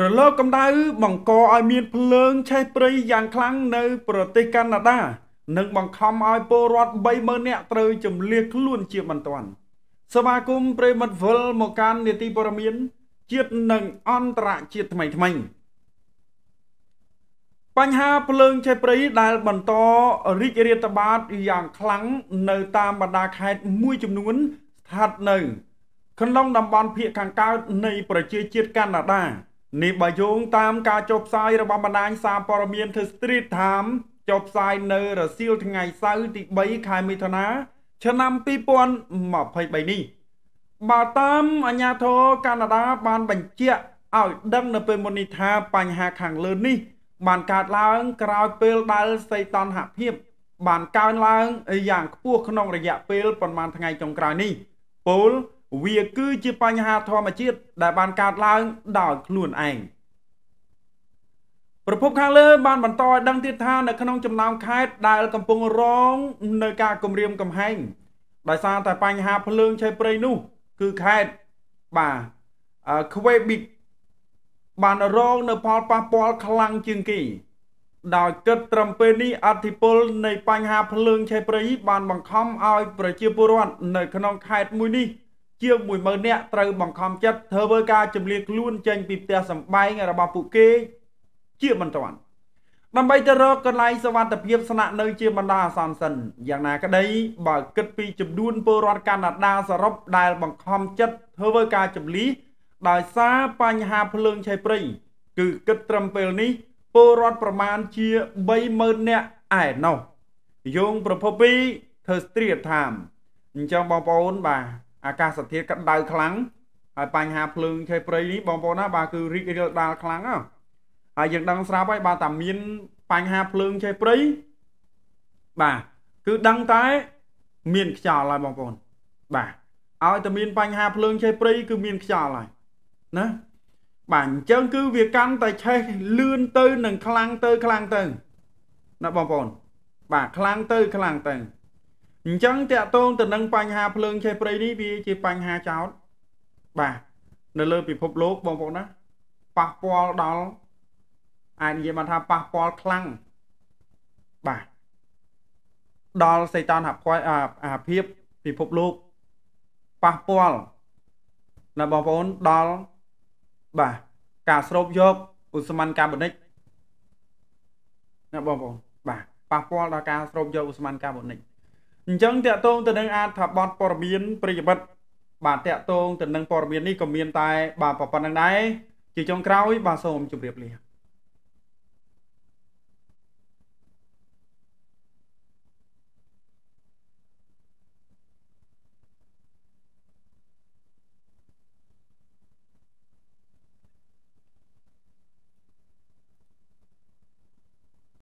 រលកកម្ដៅបង្កឲ្យមានភ្លើង ឆេះព្រៃយ៉ាងខ្លាំងនៅប្រទេសកាណាដានិងបង្ខំឲ្យពលរដ្ឋ30000នាក់ត្រូវចម្លៀសខ្លួនជាបន្ទាន់សមាគមប្រិមិត្តវិលមកកាន់នីតិព័រមាន ជាតិនិងអន្តរជាតិថ្មីថ្មីបញ្ហាភ្លើងឆេះព្រៃដែលបន្តរីករាលដាលយ៉ាងខ្លាំងនៅតាមបណ្ដាខេត្តមួយចំនួនស្ថិតនៅក្នុងតំបន់ភៀកខាងកើតនៃ ប្រជាជាតិកាណាដានេះបើយោងតាមការចុះផ្សាយរបស់បណ្ដាញសារព័ត៌មានធ្វើ Street Time ចុះផ្សាយនៅរសៀលថ្ងៃសៅរ៍ទី3ខែមិថុនាឆ្នាំ2023នេះបើតាមអាជ្ញាធរកាណាដាបានបញ្ជាក់ឲ្យដឹងនៅពេលមុននេះថាបញ្ហាខាងលើនេះ បានកើតឡើងក្រោយពេលដែលសីតុណ្ហភាព បានកើនឡើងយ៉ាងខ្ពស់ក្នុងរយៈពេលប្រមាណថ្ងៃចុងក្រោយនេះពលវាគឺជាបញ្ហាធម្មជាតិដែលបានកើតឡើងដោយខ្លួនឯងប្រពន្ធខាងលើបានបន្តឲ្យដឹងទៀតថានៅក្នុងចំណោមខេត្តដែលកំពុងរងនៅការគម្រាមកំហែងដោយសារតែបញ្ហាភ្លើងឆេះព្រៃនោះគឺខេត្តបាទខ្វេប៊ីកបានរងនៅផលប៉ះពាល់ខ្លាំងជាងគេដោយគិតត្រឹមពេលនេះអធិពលនៃបញ្ហាភ្លើងឆេះព្រៃបានបង្ខំឲ្យប្រជាពលរដ្ឋនៅក្នុងខេត្តមួយនេះជាង10000នាក់ត្រូវបង្ខំចិត្តធ្វើការចម្លៀសខ្លួនចេញពីផ្ទះសម្បែងរបស់ពួកគេ ជាមិនទាន់ដើម្បីទៅរកកន្លែងសវត្ថភាពស្នាក់នៅជាបណ្ដោះអាសន្នសិនយ៉ាងណាក្តីបើគិតពីចំនួនពលរដ្ឋកាណាដាសរុបដែលបង្ខំចិត្តធ្វើការចម្លៀសដោយសារបញ្ហាភ្លើងឆេះព្រៃគឺគិតត្រឹមពេលនេះពលរដ្ឋប្រមាណជា30000នាក់ឯណោះយោងប្រភពពី The Street Time អញ្ចឹងបងប្អូនបាទអាកាសធាតុក្តៅខ្លាំងហើយបញ្ហាភ្លើងឆេះព្រៃនេះបងប្អូនណាបាទគឺរីករាលដាលខ្លាំងណាហើយយើងដឹងស្រាប់ហើយបាទតាមានបញ្ហាភ្លើងឆេះព្រៃបាទគឺដឹងតែមានខ្យល់ហើយបងប្អូនបាទឲ្យតែមានបញ្ហាភ្លើងឆេះព្រៃគឺមានខ្យល់ហើយណាបាទអញ្ចឹងគឺវាកាន់តែឆេះលឿនទៅនិងខ្លាំងទៅខ្លាំងទៅណាបងប្អូនបាទខ្លាំងទៅ ខ្លាំងទៅអញ្ចឹងតកតងទៅនឹងបញ្ហាភ្លើងឆេះព្រៃនេះវាជាបញ្ហាចោតបាទនៅលើពិភពលោកបងប្អូនណាប៉ះពាល់ដល់អាចនិយាយបានថាប៉ះពាល់ខ្លាំងបាទដល់សេតានហភ័យអាភិបពិភពលោកប៉ះពាល់ណាបងប្អូនដល់បាទការស្រូបយកឧស្ម័នកាបូនិកណាបងប្អូនបាទប៉ះពាល់ដល់ការស្រូបយកឧស្ម័នកាបូនិកអញ្ចឹងតកតងទៅនឹងអាចថាបតព័រមៀនប្រិយមិត្តបាទតកតងទៅនឹងព័រមៀននេះក៏មានតែបាទប៉ុណ្្នឹងដែរជាចុងក្រោយបាទសូមជម្រាបលា